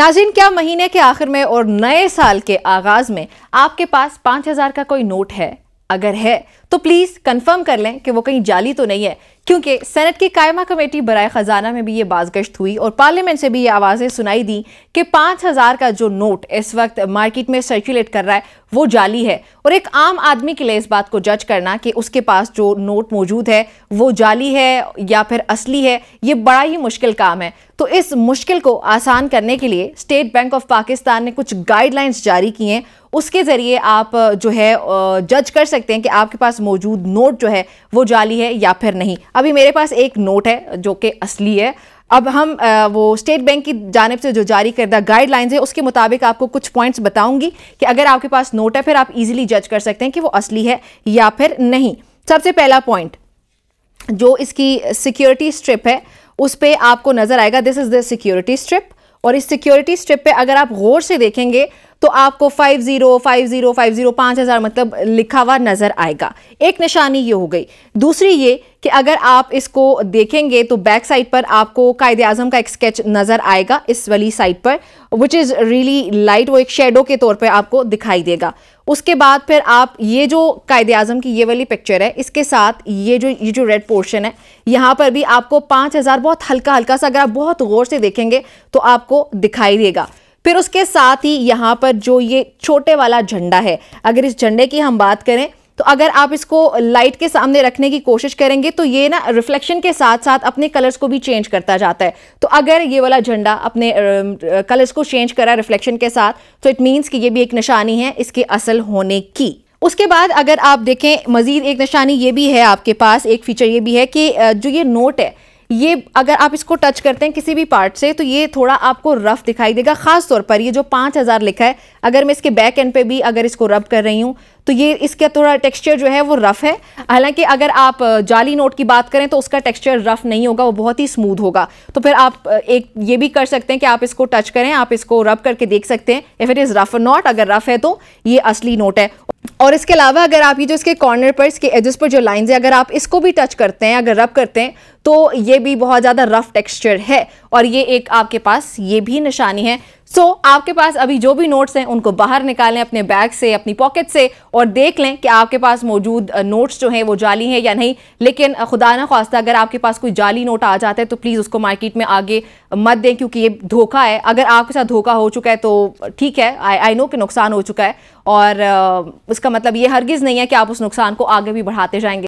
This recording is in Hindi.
नाजिन क्या महीने के आखिर में और नए साल के आगाज में आपके पास पांच हजार का कोई नोट है अगर है तो प्लीज़ कंफर्म कर लें कि वो कहीं जाली तो नहीं है क्योंकि सेनेट की कायमा कमेटी बरए ख़जाना में भी ये बाजगश्त हुई और पार्लियामेंट से भी ये आवाज़ें सुनाई दी कि पांच हज़ार का जो नोट इस वक्त मार्केट में सर्कुलेट कर रहा है वो जाली है और एक आम आदमी के लिए इस बात को जज करना कि उसके पास जो नोट मौजूद है वो जाली है या फिर असली है ये बड़ा ही मुश्किल काम है तो इस मुश्किल को आसान करने के लिए स्टेट बैंक ऑफ पाकिस्तान ने कुछ गाइडलाइंस जारी किए हैं उसके ज़रिए आप जो है जज कर सकते हैं कि आपके पास मौजूद नोट जो है वो जाली है या फिर नहीं अभी मेरे पास एक नोट है जो कि असली है अब हम वो स्टेट बैंक की जानब से जो जारी करदा गाइडलाइंस है उसके मुताबिक आपको कुछ पॉइंट्स बताऊंगी कि अगर आपके पास नोट है फिर आप इजीली जज कर सकते हैं कि वो असली है या फिर नहीं सबसे पहला पॉइंट जो इसकी सिक्योरिटी स्ट्रिप है उस पर आपको नज़र आएगा this is the security strip और इस सिक्योरिटी स्ट्रिप पे अगर आप गौर से देखेंगे तो आपको 50 50 50 5000 मतलब लिखा हुआ नज़र आएगा एक निशानी ये हो गई दूसरी ये कि अगर आप इसको देखेंगे तो बैक साइड पर आपको कायद अजम का एक स्केच नज़र आएगा इस वाली साइड पर विच इज़ रियली लाइट वो एक शेडो के तौर पर आपको दिखाई देगा उसके बाद फिर आप ये जो कायद अजम की ये वाली पिक्चर है इसके साथ ये जो ये जो रेड पोर्शन है यहाँ पर भी आपको पाँच हज़ार बहुत हल्का हल्का सा अगर आप बहुत गौर से देखेंगे तो आपको दिखाई देगा फिर उसके साथ ही यहाँ पर जो ये छोटे वाला झंडा है अगर इस झंडे की हम बात करें तो अगर आप इसको लाइट के सामने रखने की कोशिश करेंगे तो ये ना रिफ्लेक्शन के साथ साथ अपने कलर्स को भी चेंज करता जाता है तो अगर ये वाला झंडा अपने कलर्स को चेंज करा रिफ्लेक्शन के साथ तो इट मीन्स कि ये भी एक निशानी है इसके असल होने की उसके बाद अगर आप देखें मज़ीद एक निशानी ये भी है आपके पास एक फीचर ये भी है कि जो ये नोट है ये अगर आप इसको टच करते हैं किसी भी पार्ट से तो ये थोड़ा आपको रफ दिखाई देगा खास तौर पर ये जो पाँच हज़ार लिखा है अगर मैं इसके बैक एंड पे भी अगर इसको रब कर रही हूँ तो ये इसका थोड़ा टेक्सचर जो है वो रफ़ है हालांकि अगर आप जाली नोट की बात करें तो उसका टेक्सचर रफ़ नहीं होगा वो बहुत ही स्मूथ होगा तो फिर आप एक ये भी कर सकते हैं कि आप इसको टच करें आप इसको रब करके देख सकते हैं if it is rough not अगर रफ़ है तो ये असली नोट है और इसके अलावा अगर आप ये जो इसके कॉर्नर पर इसके एजेस पर जो लाइंस है अगर आप इसको भी टच करते हैं अगर रब करते हैं तो ये भी बहुत ज़्यादा रफ टेक्सचर है और ये एक आपके पास ये भी निशानी है सो so, आपके पास अभी जो भी नोट्स हैं उनको बाहर निकालें अपने बैग से अपनी पॉकेट से और देख लें कि आपके पास मौजूद नोट्स जो हैं वो जाली हैं या नहीं लेकिन खुदा ना खास्ता अगर आपके पास कोई जाली नोट आ जाता है तो प्लीज़ उसको मार्केट में आगे मत दें क्योंकि ये धोखा है अगर आपके साथ धोखा हो चुका है तो ठीक है आई नो कि नुकसान हो चुका है और उसका मतलब ये हरगिज़ नहीं है कि आप उस नुकसान को आगे भी बढ़ाते जाएंगे